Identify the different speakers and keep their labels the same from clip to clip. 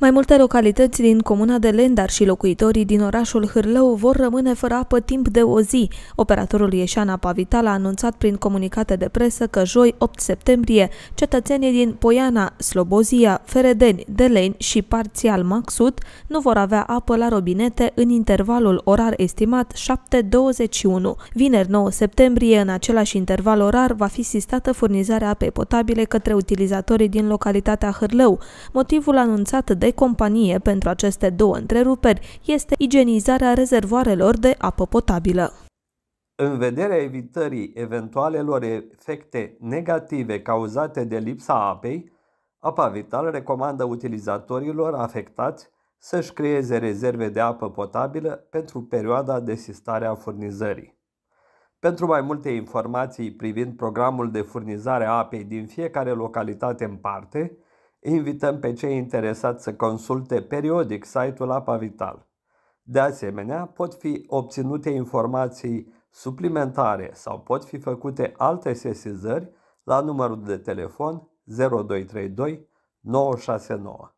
Speaker 1: Mai multe localități din comuna de Lendar și locuitorii din orașul Hârlău vor rămâne fără apă timp de o zi. Operatorul Ieșana Pavital a anunțat prin comunicate de presă că joi 8 septembrie cetățenii din Poiana, Slobozia, Feredeni, Deleni și parțial Maxut nu vor avea apă la robinete în intervalul orar estimat 7:21. Vineri 9 septembrie, în același interval orar, va fi sistată furnizarea apei potabile către utilizatorii din localitatea Hârlău. Motivul anunțat de companie pentru aceste două întreruperi este igienizarea rezervoarelor de apă potabilă.
Speaker 2: În vederea evitării eventualelor efecte negative cauzate de lipsa apei, Apa Vital recomandă utilizatorilor afectați să-și creeze rezerve de apă potabilă pentru perioada de sistare a furnizării. Pentru mai multe informații privind programul de furnizare a apei din fiecare localitate în parte, invităm pe cei interesați să consulte periodic site-ul Apa Vital. De asemenea, pot fi obținute informații suplimentare sau pot fi făcute alte sesizări la numărul de telefon 0232 969.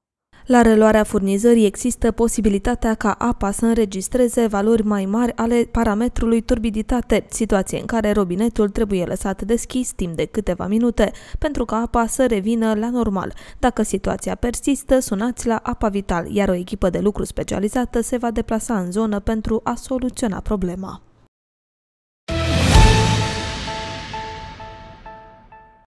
Speaker 1: La reluarea furnizării există posibilitatea ca apa să înregistreze valori mai mari ale parametrului turbiditate, situație în care robinetul trebuie lăsat deschis timp de câteva minute pentru ca apa să revină la normal. Dacă situația persistă, sunați la Apa Vital, iar o echipă de lucru specializată se va deplasa în zonă pentru a soluționa
Speaker 2: problema.